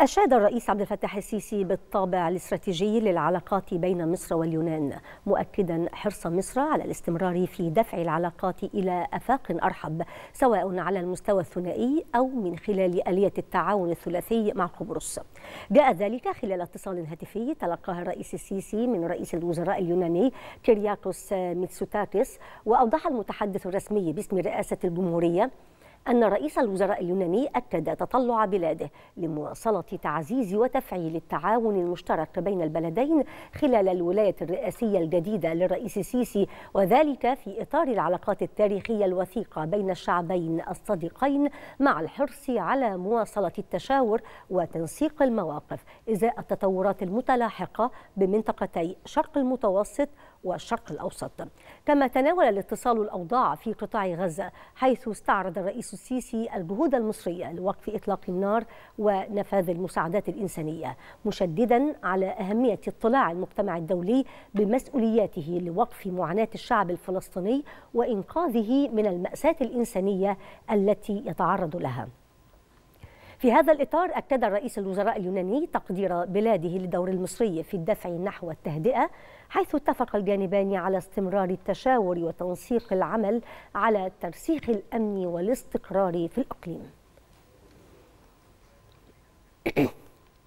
أشاد الرئيس عبد الفتاح السيسي بالطابع الاستراتيجي للعلاقات بين مصر واليونان مؤكدا حرص مصر على الاستمرار في دفع العلاقات إلى أفاق أرحب سواء على المستوى الثنائي أو من خلال آلية التعاون الثلاثي مع قبرص جاء ذلك خلال اتصال هاتفي تلقاه الرئيس السيسي من رئيس الوزراء اليوناني كيرياكوس ميتسوتاكس وأوضح المتحدث الرسمي باسم رئاسة الجمهورية أن رئيس الوزراء اليوناني أكد تطلع بلاده لمواصلة تعزيز وتفعيل التعاون المشترك بين البلدين خلال الولاية الرئاسية الجديدة للرئيس السيسي وذلك في إطار العلاقات التاريخية الوثيقة بين الشعبين الصديقين مع الحرص على مواصلة التشاور وتنسيق المواقف إزاء التطورات المتلاحقة بمنطقتي شرق المتوسط والشرق الأوسط كما تناول الاتصال الأوضاع في قطاع غزة حيث استعرض الرئيس السيسي الجهود المصرية لوقف إطلاق النار ونفاذ المساعدات الإنسانية مشددا على أهمية اطلاع المجتمع الدولي بمسؤولياته لوقف معاناة الشعب الفلسطيني وإنقاذه من المأساة الإنسانية التي يتعرض لها في هذا الإطار أكد رئيس الوزراء اليوناني تقدير بلاده للدور المصري في الدفع نحو التهدئة حيث اتفق الجانبان على استمرار التشاور وتنسيق العمل على ترسيخ الأمن والاستقرار في الإقليم